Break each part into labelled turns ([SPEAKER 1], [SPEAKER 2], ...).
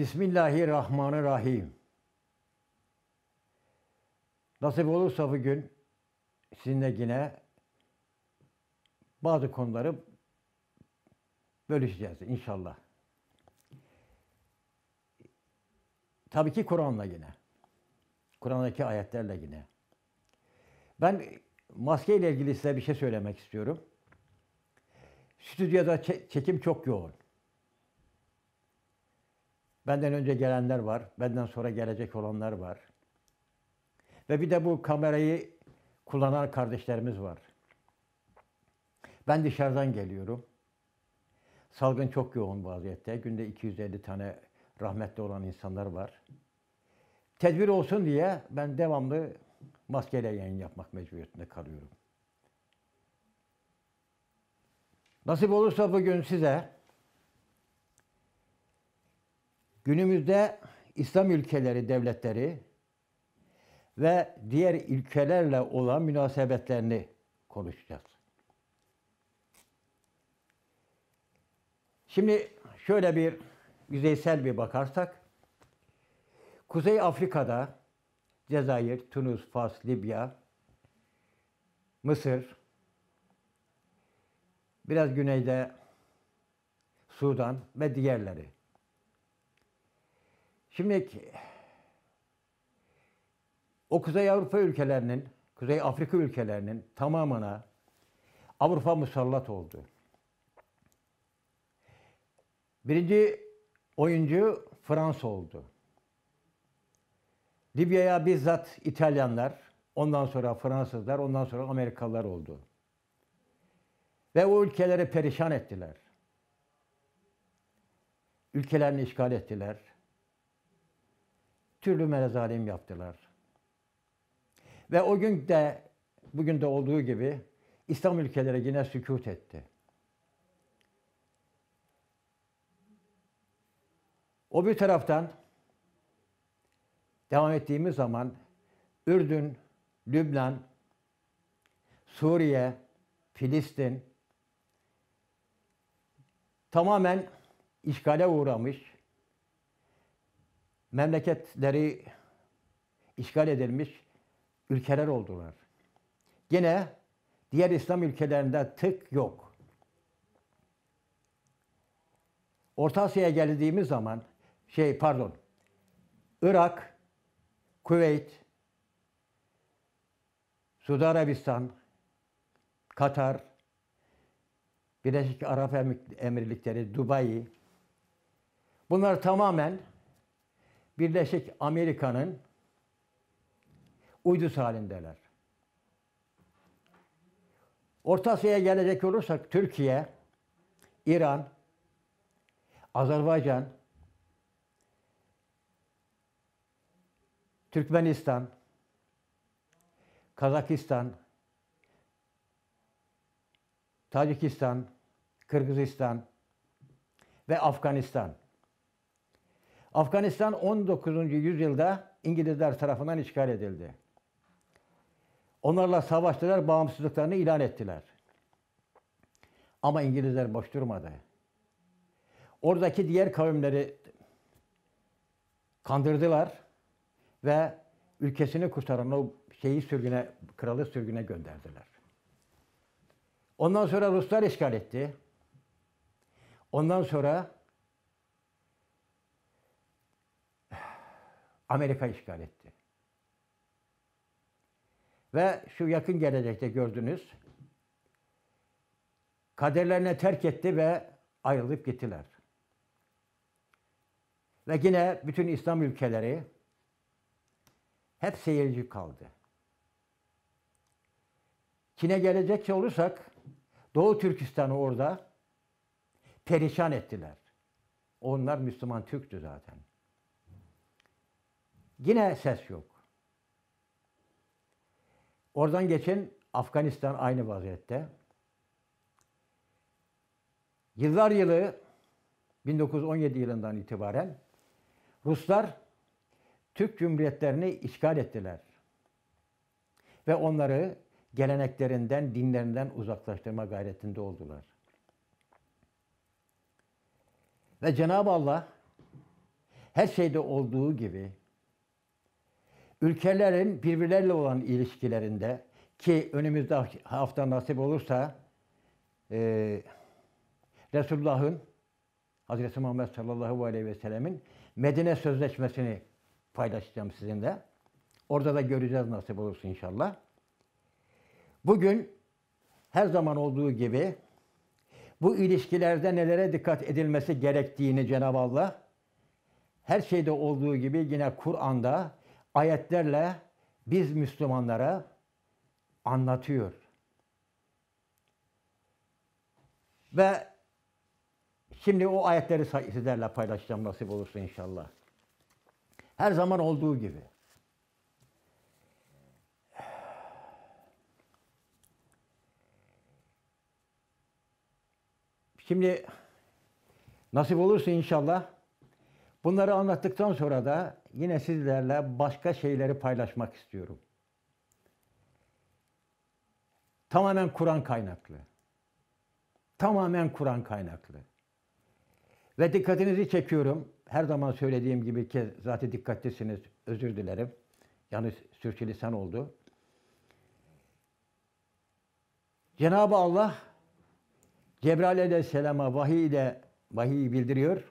[SPEAKER 1] Bismillahirrahmanirrahim. Nasip olursa bugün sizinle yine bazı konuları bölüşeceğiz inşallah. Tabii ki Kur'an'la yine. Kur'an'daki ayetlerle yine. Ben maske ile ilgili size bir şey söylemek istiyorum. Stüdyoda çekim çok yoğun. Benden önce gelenler var, benden sonra gelecek olanlar var. Ve bir de bu kamerayı kullanan kardeşlerimiz var. Ben dışarıdan geliyorum. Salgın çok yoğun vaziyette. Günde 250 tane rahmetli olan insanlar var. Tedbir olsun diye ben devamlı maskeyle yayın yapmak mecburiyetinde kalıyorum. Nasip olursa bugün size Günümüzde İslam ülkeleri, devletleri ve diğer ülkelerle olan münasebetlerini konuşacağız. Şimdi şöyle bir yüzeysel bir bakarsak, Kuzey Afrika'da Cezayir, Tunus, Fas, Libya, Mısır, biraz güneyde Sudan ve diğerleri Şimdi o Kuzey Avrupa ülkelerinin, Kuzey Afrika ülkelerinin tamamına Avrupa musallat oldu. Birinci oyuncu Fransa oldu. Libya'ya bizzat İtalyanlar, ondan sonra Fransızlar, ondan sonra Amerikalılar oldu. Ve o ülkeleri perişan ettiler. Ülkelerini işgal ettiler türlü mezalim yaptılar. Ve o gün de, bugün de olduğu gibi İslam ülkeleri yine sükut etti. O bir taraftan devam ettiğimiz zaman Ürdün, Lübnan, Suriye, Filistin tamamen işgale uğramış, memleketleri işgal edilmiş ülkeler oldular. Gene diğer İslam ülkelerinde tık yok. Orta Asya'ya geldiğimiz zaman şey pardon Irak, Kuveyt, Suudi Arabistan, Katar, Birleşik Arap Emirlikleri, Dubai bunlar tamamen Birleşik Amerika'nın uydusu halindeler. Orta Asya'ya gelecek olursak Türkiye, İran, Azerbaycan, Türkmenistan, Kazakistan, Tacikistan, Kırgızistan ve Afganistan. Afganistan 19. yüzyılda İngilizler tarafından işgal edildi. Onlarla savaştılar, bağımsızlıklarını ilan ettiler. Ama İngilizler boş durmadı. Oradaki diğer kavimleri kandırdılar ve ülkesini kurtaran o şeyi sürgüne, kralı sürgüne gönderdiler. Ondan sonra Ruslar işgal etti. Ondan sonra Amerika işgal etti. Ve şu yakın gelecekte gördünüz, kaderlerine terk etti ve ayrılıp gittiler. Ve yine bütün İslam ülkeleri hep seyirci kaldı. Çin'e gelecek olursak Doğu Türkistan'ı orada perişan ettiler. Onlar Müslüman Türk'tü zaten. Yine ses yok. Oradan geçen Afganistan aynı vaziyette. Yıllar yılı 1917 yılından itibaren Ruslar Türk Cumhuriyetlerini işgal ettiler. Ve onları geleneklerinden, dinlerinden uzaklaştırma gayretinde oldular. Ve Cenab-ı Allah her şeyde olduğu gibi ülkelerin birbirleriyle olan ilişkilerinde ki önümüzde hafta nasip olursa e, Resulullah'ın Hazreti Muhammed sallallahu aleyhi ve sellemin Medine Sözleşmesi'ni paylaşacağım sizinle. Orada da göreceğiz nasip olursa inşallah. Bugün her zaman olduğu gibi bu ilişkilerde nelere dikkat edilmesi gerektiğini Cenab-ı Allah her şeyde olduğu gibi yine Kur'an'da ayetlerle biz Müslümanlara anlatıyor. Ve şimdi o ayetleri sizlerle paylaşacağım nasip olursa inşallah. Her zaman olduğu gibi. Şimdi nasip olursa inşallah bunları anlattıktan sonra da yine sizlerle başka şeyleri paylaşmak istiyorum. Tamamen Kur'an kaynaklı. Tamamen Kur'an kaynaklı. Ve dikkatinizi çekiyorum. Her zaman söylediğim gibi ki zaten dikkatlisiniz. Özür dilerim. Yani sürçülisan oldu. Cenab-ı Allah Cebrail Aleyhisselam'a vahiy ile vahiy bildiriyor.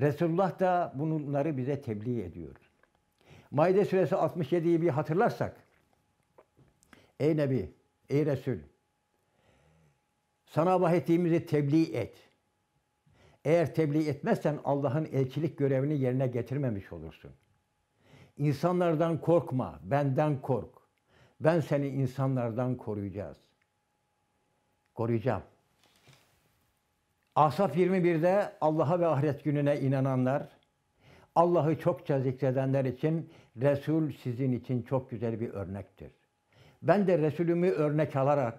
[SPEAKER 1] Resulullah da bunları bize tebliğ ediyor. Maide suresi 67'yi bir hatırlarsak. Ey Nebi, ey Resul, sana vahyettiğimizi tebliğ et. Eğer tebliğ etmezsen Allah'ın elçilik görevini yerine getirmemiş olursun. İnsanlardan korkma, benden kork. Ben seni insanlardan koruyacağız. Koruyacağım. Asaf 21'de Allah'a ve ahiret gününe inananlar, Allah'ı çokça zikredenler için Resul sizin için çok güzel bir örnektir. Ben de Resulümü örnek alarak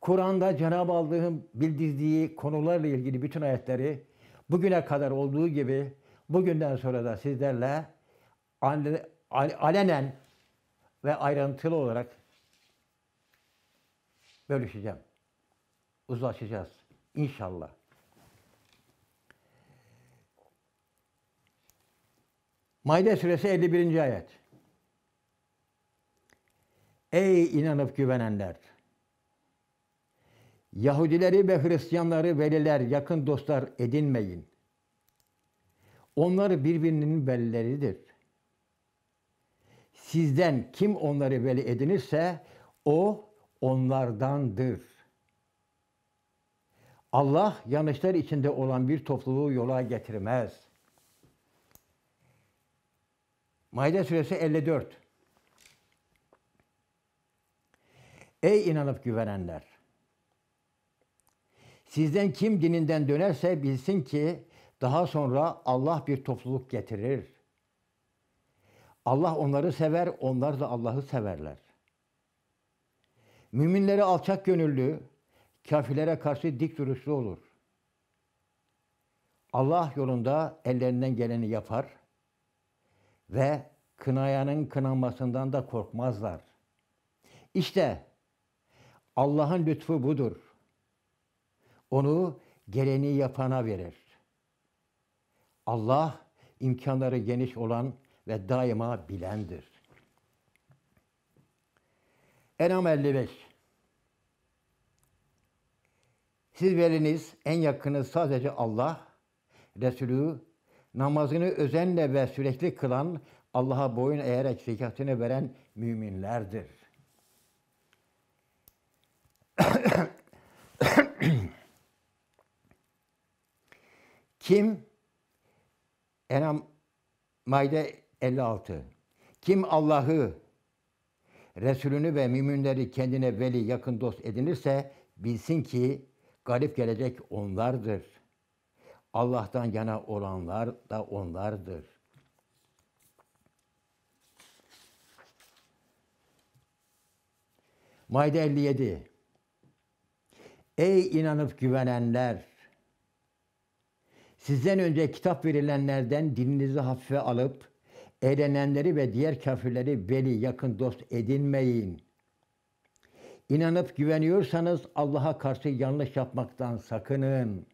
[SPEAKER 1] Kur'an'da Cenab-ı Allah'ın bildirdiği konularla ilgili bütün ayetleri bugüne kadar olduğu gibi bugünden sonra da sizlerle alenen ve ayrıntılı olarak bölüşeceğim. Uzlaşacağız. İnşallah. Maide suresi 51. ayet. Ey inanıp güvenenler! Yahudileri ve Hristiyanları veliler, yakın dostlar edinmeyin. Onlar birbirinin velileridir. Sizden kim onları veli edinirse o onlardandır. Allah yanlışlar içinde olan bir topluluğu yola getirmez. Maide suresi 54. Ey inanıp güvenenler! Sizden kim dininden dönerse bilsin ki daha sonra Allah bir topluluk getirir. Allah onları sever, onlar da Allah'ı severler. Müminleri alçak gönüllü, kafirlere karşı dik duruşlu olur. Allah yolunda ellerinden geleni yapar ve kınayanın kınanmasından da korkmazlar. İşte Allah'ın lütfu budur. Onu geleni yapana verir. Allah imkanları geniş olan ve daima bilendir. Enam 55 Siz veriniz, en yakınız sadece Allah, Resulü, namazını özenle ve sürekli kılan, Allah'a boyun eğerek zekatını veren müminlerdir. Kim Enam Mayde 56 Kim Allah'ı, Resulünü ve müminleri kendine veli yakın dost edinirse bilsin ki Galip gelecek onlardır. Allah'tan yana olanlar da onlardır. Maide 57 Ey inanıp güvenenler! Sizden önce kitap verilenlerden dininizi hafife alıp, eğlenenleri ve diğer kafirleri veli yakın dost edinmeyin.'' İnanıp güveniyorsanız Allah'a karşı yanlış yapmaktan sakının.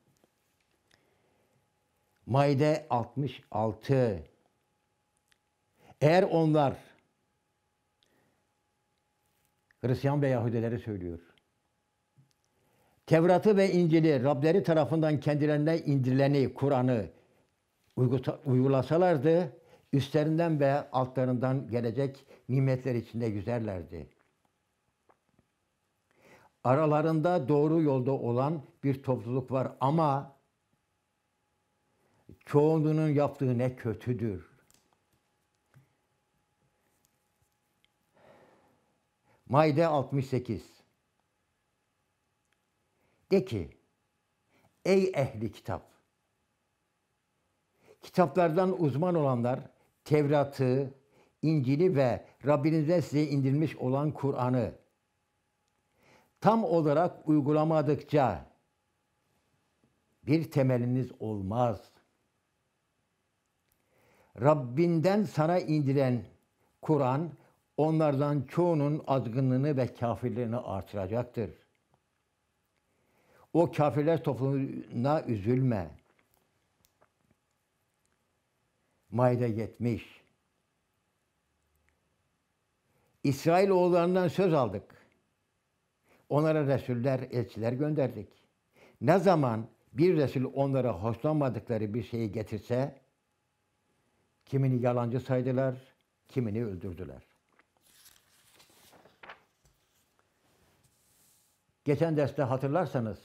[SPEAKER 1] Maide 66 Eğer onlar Hristiyan ve Yahudileri söylüyor. Tevrat'ı ve İncil'i Rableri tarafından kendilerine indirileni, Kur'an'ı uygulasalardı, üstlerinden ve altlarından gelecek nimetler içinde yüzerlerdi.'' aralarında doğru yolda olan bir topluluk var ama çoğunluğunun yaptığı ne kötüdür. Mayde 68 De ki, ey ehli kitap, kitaplardan uzman olanlar Tevrat'ı, İncil'i ve Rabbinizden size indirilmiş olan Kur'an'ı tam olarak uygulamadıkça bir temeliniz olmaz. Rabbinden sana indiren Kur'an onlardan çoğunun azgınlığını ve kafirliğini artıracaktır. O kafirler toplumuna üzülme. Maide 70. İsrail oğullarından söz aldık. Onlara resuller, elçiler gönderdik. Ne zaman bir resul onlara hoşlanmadıkları bir şeyi getirse, kimini yalancı saydılar, kimini öldürdüler. Geçen derste hatırlarsanız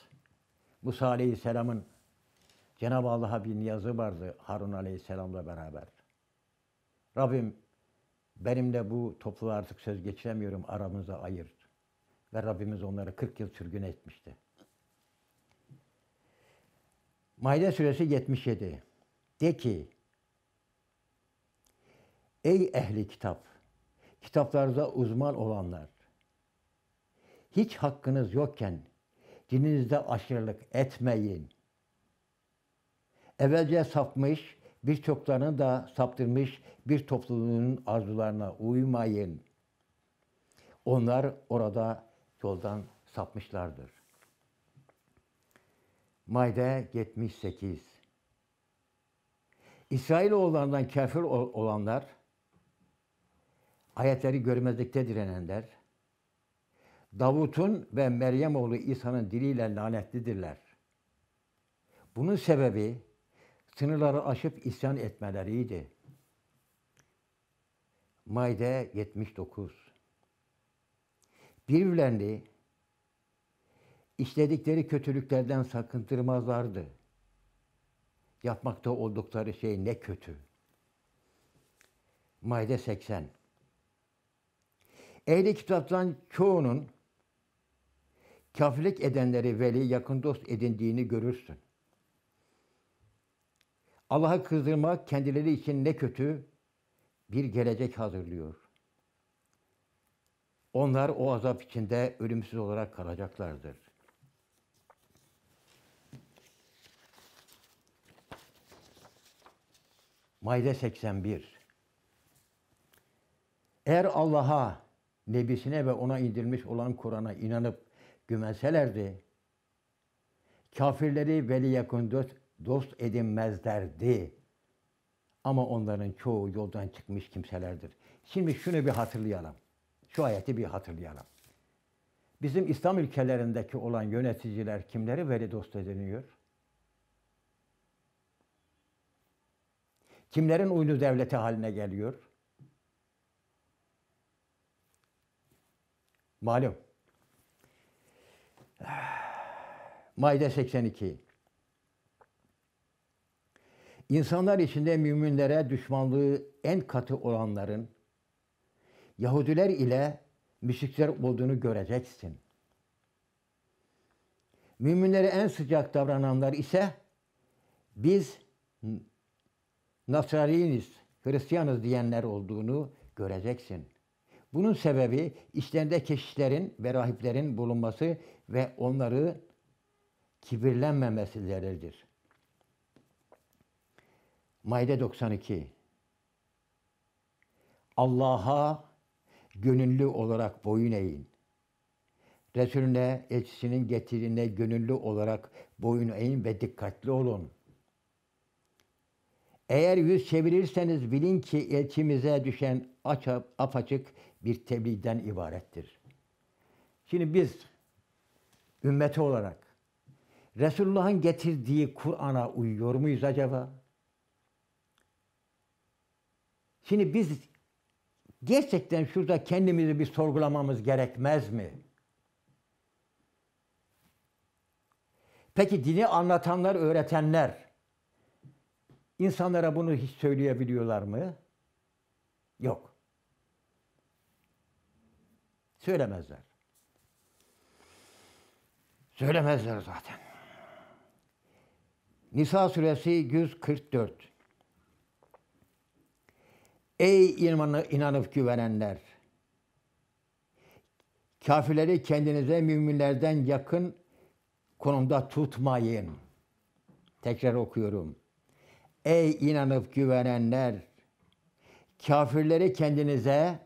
[SPEAKER 1] Musa Aleyhisselam'ın Cenab-ı Allah'a bir niyazı vardı Harun Aleyhisselam'la beraber. Rabbim benimle bu toplu artık söz geçiremiyorum aramıza ayır ve Rabbimiz onları 40 yıl sürgün etmişti. Maide suresi 77. De ki, Ey ehli kitap, kitaplarda uzman olanlar, hiç hakkınız yokken dininizde aşırılık etmeyin. Evvelce sapmış, birçoklarını da saptırmış bir topluluğun arzularına uymayın. Onlar orada yoldan sapmışlardır. Maide 78 İsrail İsrailoğullarından kafir olanlar, ayetleri görmezlikte direnenler, Davut'un ve Meryem oğlu İsa'nın diliyle lanetlidirler. Bunun sebebi sınırları aşıp isyan etmeleriydi. Maide 79 birbirlerini işledikleri kötülüklerden sakındırmazlardı. Yapmakta oldukları şey ne kötü. Maide 80 Ehli kitaptan çoğunun kafirlik edenleri veli yakın dost edindiğini görürsün. Allah'a kızdırmak kendileri için ne kötü bir gelecek hazırlıyor. Onlar o azap içinde ölümsüz olarak kalacaklardır. Maide 81 Eğer Allah'a, Nebisine ve ona indirilmiş olan Kur'an'a inanıp güvenselerdi, kafirleri veliyakun dost, dost edinmezlerdi. Ama onların çoğu yoldan çıkmış kimselerdir. Şimdi şunu bir hatırlayalım. Şu ayeti bir hatırlayalım. Bizim İslam ülkelerindeki olan yöneticiler kimleri veli dost ediniyor? Kimlerin uylu devleti haline geliyor? Malum. Maide 82. İnsanlar içinde müminlere düşmanlığı en katı olanların Yahudiler ile müşrikler olduğunu göreceksin. Müminlere en sıcak davrananlar ise biz Nasraniyiz, Hristiyanız diyenler olduğunu göreceksin. Bunun sebebi işlerinde keşişlerin ve rahiplerin bulunması ve onları kibirlenmemesileridir. Maide 92 Allah'a gönüllü olarak boyun eğin. Resulüne, elçisinin getirine gönüllü olarak boyun eğin ve dikkatli olun. Eğer yüz çevirirseniz bilin ki elçimize düşen açap, apaçık bir tebliğden ibarettir. Şimdi biz ümmeti olarak Resulullah'ın getirdiği Kur'an'a uyuyor muyuz acaba? Şimdi biz gerçekten şurada kendimizi bir sorgulamamız gerekmez mi? Peki dini anlatanlar, öğretenler insanlara bunu hiç söyleyebiliyorlar mı? Yok. Söylemezler. Söylemezler zaten. Nisa suresi 144. Ey inanıp güvenenler! Kafirleri kendinize müminlerden yakın konumda tutmayın. Tekrar okuyorum. Ey inanıp güvenenler! Kafirleri kendinize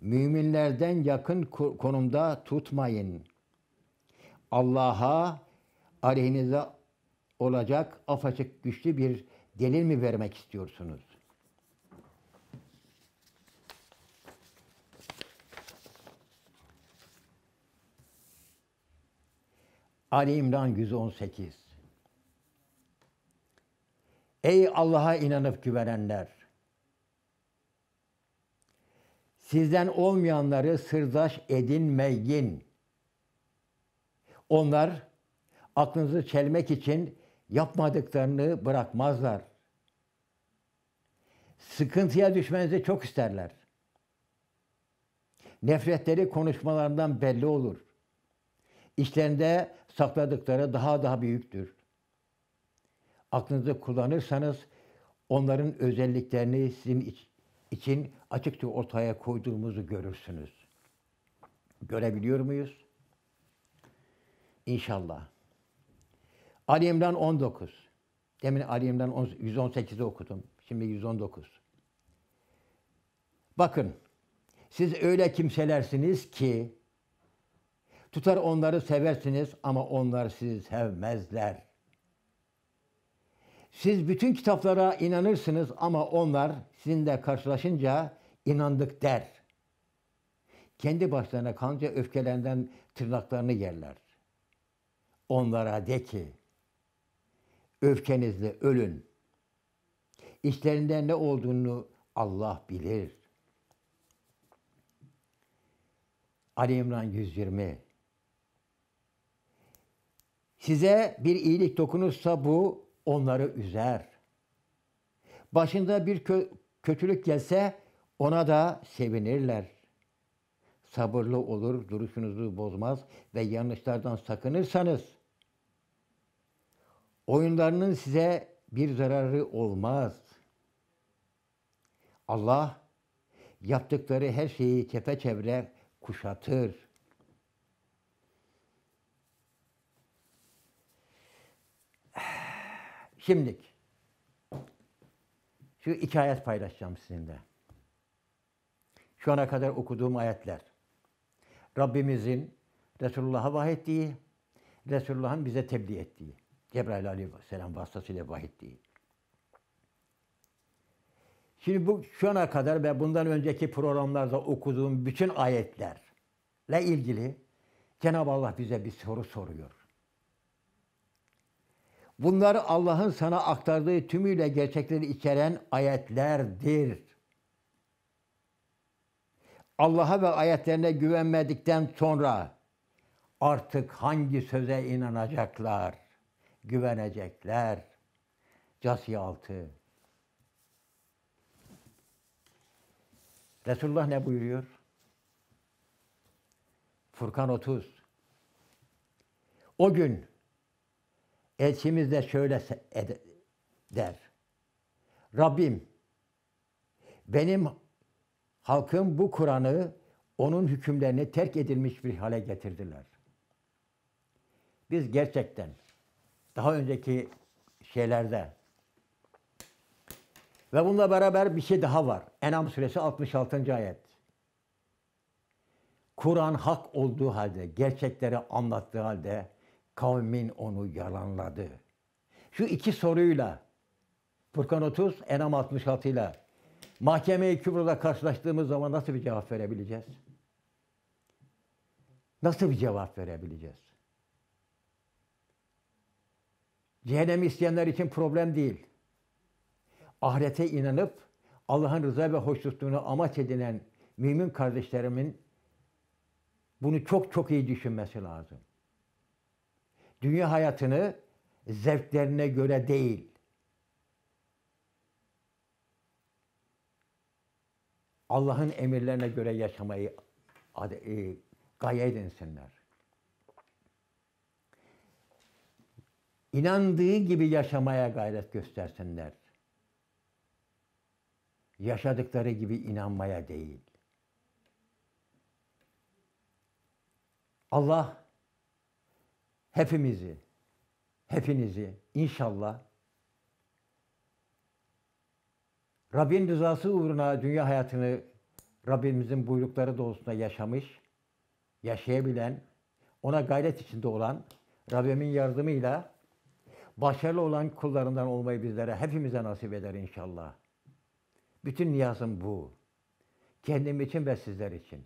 [SPEAKER 1] müminlerden yakın konumda tutmayın. Allah'a aleyhinize olacak apaçık güçlü bir delil mi vermek istiyorsunuz? Ali İmran 118 Ey Allah'a inanıp güvenenler! Sizden olmayanları sırdaş edinmeyin. Onlar aklınızı çelmek için yapmadıklarını bırakmazlar. Sıkıntıya düşmenizi çok isterler. Nefretleri konuşmalarından belli olur.'' İçlerinde sakladıkları daha daha büyüktür. Aklınızı kullanırsanız onların özelliklerini sizin için açıkça ortaya koyduğumuzu görürsünüz. Görebiliyor muyuz? İnşallah. Ali İmran 19. Demin Ali İmran 118'i okudum. Şimdi 119. Bakın, siz öyle kimselersiniz ki Tutar onları seversiniz ama onlar sizi sevmezler. Siz bütün kitaplara inanırsınız ama onlar sizinle karşılaşınca inandık der. Kendi başlarına kanca öfkelerinden tırnaklarını yerler. Onlara de ki, öfkenizle ölün. İçlerinde ne olduğunu Allah bilir. Ali İmran 120 Size bir iyilik dokunursa bu onları üzer. Başında bir kö kötülük gelse ona da sevinirler. Sabırlı olur, duruşunuzu bozmaz ve yanlışlardan sakınırsanız oyunlarının size bir zararı olmaz. Allah yaptıkları her şeyi çepeçevre kuşatır.'' Kimlik. Şu iki ayet paylaşacağım sizinle. Şu ana kadar okuduğum ayetler. Rabbimizin Resulullah'a vahyettiği, Resulullah'ın bize tebliğ ettiği. Cebrail Aleyhisselam vasıtasıyla vahyettiği. Şimdi bu şu ana kadar ve bundan önceki programlarda okuduğum bütün ayetlerle ilgili Cenab-ı Allah bize bir soru soruyor. Bunlar Allah'ın sana aktardığı tümüyle gerçekleri içeren ayetlerdir. Allah'a ve ayetlerine güvenmedikten sonra artık hangi söze inanacaklar, güvenecekler? Casiye 6 Resulullah ne buyuruyor? Furkan 30 O gün Elçimiz de şöyle der. Rabbim benim halkım bu Kur'an'ı onun hükümlerini terk edilmiş bir hale getirdiler. Biz gerçekten daha önceki şeylerde ve bununla beraber bir şey daha var. Enam suresi 66. ayet. Kur'an hak olduğu halde, gerçekleri anlattığı halde Kavmin onu yalanladı. Şu iki soruyla Furkan 30, Enam 66 ile mahkeme-i kübrada karşılaştığımız zaman nasıl bir cevap verebileceğiz? Nasıl bir cevap verebileceğiz? Cehennemi isteyenler için problem değil. Ahirete inanıp Allah'ın rıza ve hoşnutluğunu amaç edinen mümin kardeşlerimin bunu çok çok iyi düşünmesi lazım dünya hayatını zevklerine göre değil, Allah'ın emirlerine göre yaşamayı e, gaye edinsinler. İnandığı gibi yaşamaya gayret göstersinler. Yaşadıkları gibi inanmaya değil. Allah hepimizi, hepinizi inşallah Rabbin rızası uğruna dünya hayatını Rabbimizin buyrukları doğrultusunda yaşamış, yaşayabilen, ona gayret içinde olan, Rabbimin yardımıyla başarılı olan kullarından olmayı bizlere hepimize nasip eder inşallah. Bütün niyazım bu. Kendim için ve sizler için.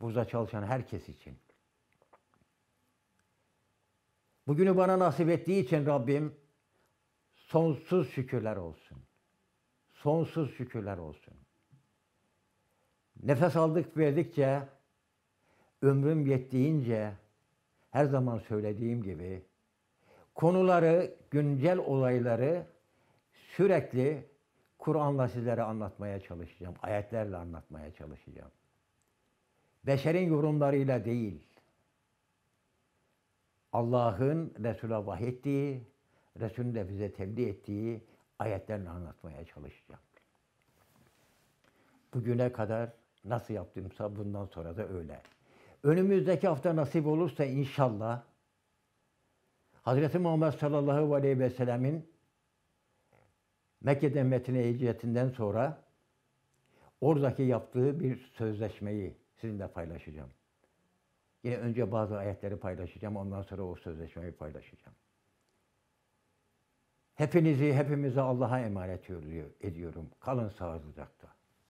[SPEAKER 1] Burada çalışan herkes için. Bugünü bana nasip ettiği için Rabbim sonsuz şükürler olsun. Sonsuz şükürler olsun. Nefes aldık verdikçe, ömrüm yettiğince her zaman söylediğim gibi konuları, güncel olayları sürekli Kur'an'la sizlere anlatmaya çalışacağım. Ayetlerle anlatmaya çalışacağım. Beşerin yorumlarıyla değil. Allah'ın Resul'e vahyettiği, Resul'ün de bize tebliğ ettiği ayetlerini anlatmaya çalışacağım. Bugüne kadar nasıl yaptımsa bundan sonra da öyle. Önümüzdeki hafta nasip olursa inşallah Hazreti Muhammed sallallahu aleyhi ve sellemin Mekke'den Medine hicretinden sonra oradaki yaptığı bir sözleşmeyi sizinle paylaşacağım. Yine önce bazı ayetleri paylaşacağım, ondan sonra o sözleşmeyi paylaşacağım. Hepinizi, hepimizi Allah'a emanet ediyorum. Kalın sağlıcakla.